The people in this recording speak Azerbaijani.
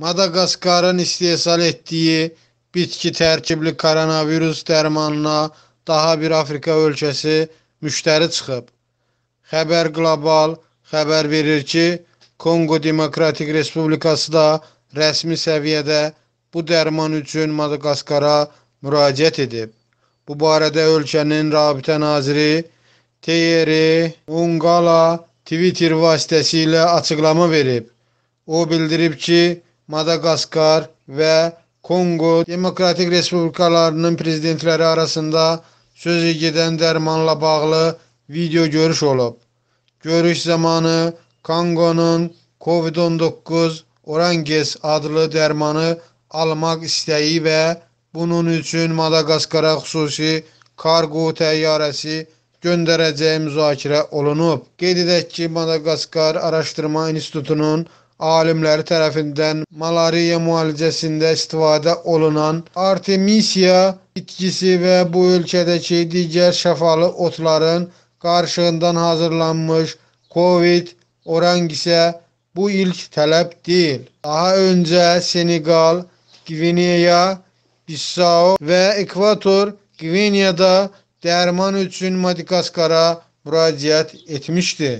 Madaqaskarın istehsal etdiyi bitki tərkibli koronavirus dərmanına daha bir Afrika ölkəsi müştəri çıxıb. Xəbər Qlobal xəbər verir ki, Kongo Demokratik Respublikası da rəsmi səviyyədə bu dərman üçün Madaqaskara müraciət edib. Bu barədə ölkənin rabitə naziri Teyeri Ungala Twitter vasitəsilə açıqlama verib. O bildirib ki, Madagaskar və Konqo Demokratik Respublikalarının prezidentləri arasında sözü gedən dərmanla bağlı video görüş olub. Görüş zamanı Konqonun COVID-19 Oranges adlı dərmanı almaq istəyi və bunun üçün Madagaskara xüsusi kargo təyyarəsi göndərəcəyi müzakirə olunub. Qeyd edək ki, Madagaskar Araşdırma İnstitutunun alimləri tarafından malariya müalicəsində istifadə olunan Artemisia bitkisi ve bu ölkədəki digər şafalı otların qarşığından hazırlanmış COVID orang bu ilk tələb değil Daha önce Senegal, Gvineya, Bissau ve Ekvator Gvineyada dərman üçün Madagaskara müraciət etmişti.